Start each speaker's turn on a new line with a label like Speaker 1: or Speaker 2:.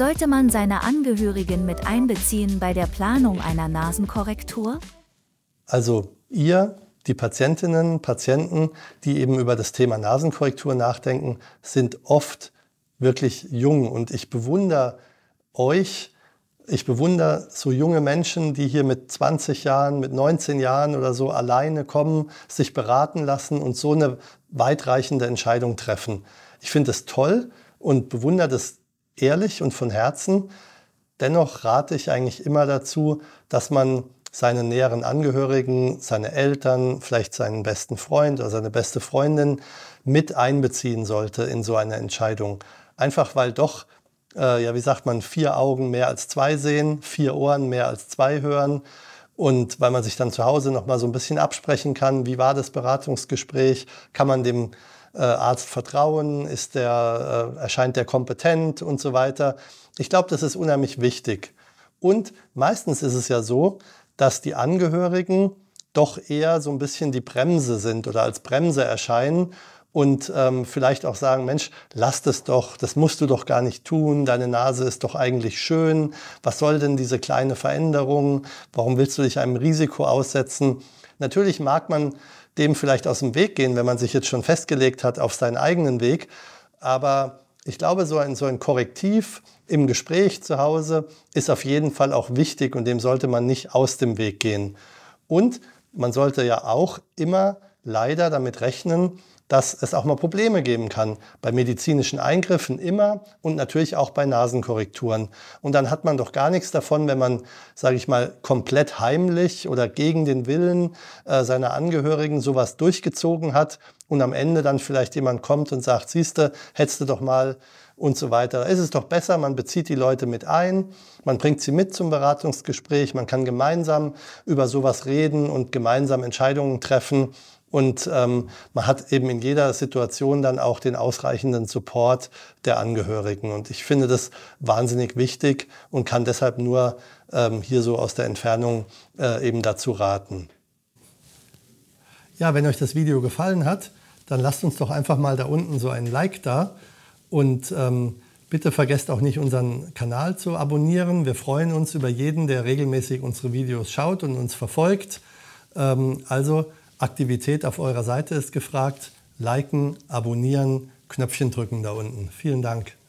Speaker 1: Sollte man seine Angehörigen mit einbeziehen bei der Planung einer Nasenkorrektur? Also ihr, die Patientinnen, Patienten, die eben über das Thema Nasenkorrektur nachdenken, sind oft wirklich jung. Und ich bewundere euch, ich bewundere so junge Menschen, die hier mit 20 Jahren, mit 19 Jahren oder so alleine kommen, sich beraten lassen und so eine weitreichende Entscheidung treffen. Ich finde es toll und bewundere das ehrlich und von Herzen. Dennoch rate ich eigentlich immer dazu, dass man seine näheren Angehörigen, seine Eltern, vielleicht seinen besten Freund oder seine beste Freundin mit einbeziehen sollte in so eine Entscheidung. Einfach weil doch, äh, ja, wie sagt man, vier Augen mehr als zwei sehen, vier Ohren mehr als zwei hören. Und weil man sich dann zu Hause nochmal so ein bisschen absprechen kann, wie war das Beratungsgespräch, kann man dem äh, vertrauen? ist der, äh, erscheint der kompetent und so weiter. Ich glaube, das ist unheimlich wichtig. Und meistens ist es ja so, dass die Angehörigen doch eher so ein bisschen die Bremse sind oder als Bremse erscheinen und ähm, vielleicht auch sagen, Mensch, lass das doch, das musst du doch gar nicht tun, deine Nase ist doch eigentlich schön, was soll denn diese kleine Veränderung, warum willst du dich einem Risiko aussetzen? Natürlich mag man dem vielleicht aus dem Weg gehen, wenn man sich jetzt schon festgelegt hat auf seinen eigenen Weg. Aber ich glaube, so ein, so ein Korrektiv im Gespräch zu Hause ist auf jeden Fall auch wichtig und dem sollte man nicht aus dem Weg gehen. Und man sollte ja auch immer leider damit rechnen, dass es auch mal Probleme geben kann. Bei medizinischen Eingriffen immer und natürlich auch bei Nasenkorrekturen. Und dann hat man doch gar nichts davon, wenn man, sage ich mal, komplett heimlich oder gegen den Willen äh, seiner Angehörigen sowas durchgezogen hat und am Ende dann vielleicht jemand kommt und sagt, siehste, hättest du doch mal und so weiter. Ist Es doch besser, man bezieht die Leute mit ein, man bringt sie mit zum Beratungsgespräch, man kann gemeinsam über sowas reden und gemeinsam Entscheidungen treffen und ähm, man hat eben in jeder Situation dann auch den ausreichenden Support der Angehörigen. Und ich finde das wahnsinnig wichtig und kann deshalb nur ähm, hier so aus der Entfernung äh, eben dazu raten. Ja, wenn euch das Video gefallen hat, dann lasst uns doch einfach mal da unten so ein Like da. Und ähm, bitte vergesst auch nicht, unseren Kanal zu abonnieren. Wir freuen uns über jeden, der regelmäßig unsere Videos schaut und uns verfolgt. Ähm, also, Aktivität auf eurer Seite ist gefragt. Liken, abonnieren, Knöpfchen drücken da unten. Vielen Dank.